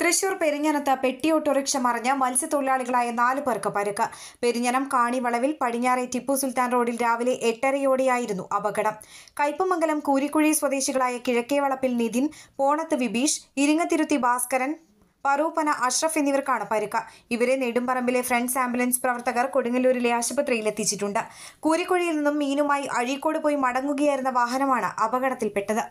തൃശൂർ പെരിഞ്ഞനത്ത് പെട്ടി ഓട്ടോറിക്ഷ മറിഞ്ഞ് മത്സ്യത്തൊഴിലാളികളായ നാല് പേർക്ക് പരുക്ക് പെരിഞ്ഞനം കാണിവളവിൽ പടിഞ്ഞാറെ ടിപ്പു സുൽത്താൻ റോഡിൽ രാവിലെ എട്ടരയോടെയായിരുന്നു അപകടം കയ്പമംഗലം കൂരിക്കുഴി സ്വദേശികളായ കിഴക്കേവളപ്പിൽ നിതിൻ പോണത്ത് വിബീഷ് ഇരിങ്ങത്തിരുത്തി ഭാസ്കരൻ പറൂപ്പന അഷ്റഫ് എന്നിവർക്കാണ് പരിക്ക് ഇവരെ നെടുമ്പറമ്പിലെ ഫ്രണ്ട്സ് ആംബുലൻസ് പ്രവർത്തകർ കൊടുങ്ങല്ലൂരിലെ ആശുപത്രിയിൽ എത്തിച്ചിട്ടുണ്ട് കൂരിക്കുഴിയിൽ നിന്നും മീനുമായി അഴീക്കോട് പോയി മടങ്ങുകയായിരുന്ന വാഹനമാണ് അപകടത്തിൽപ്പെട്ടത്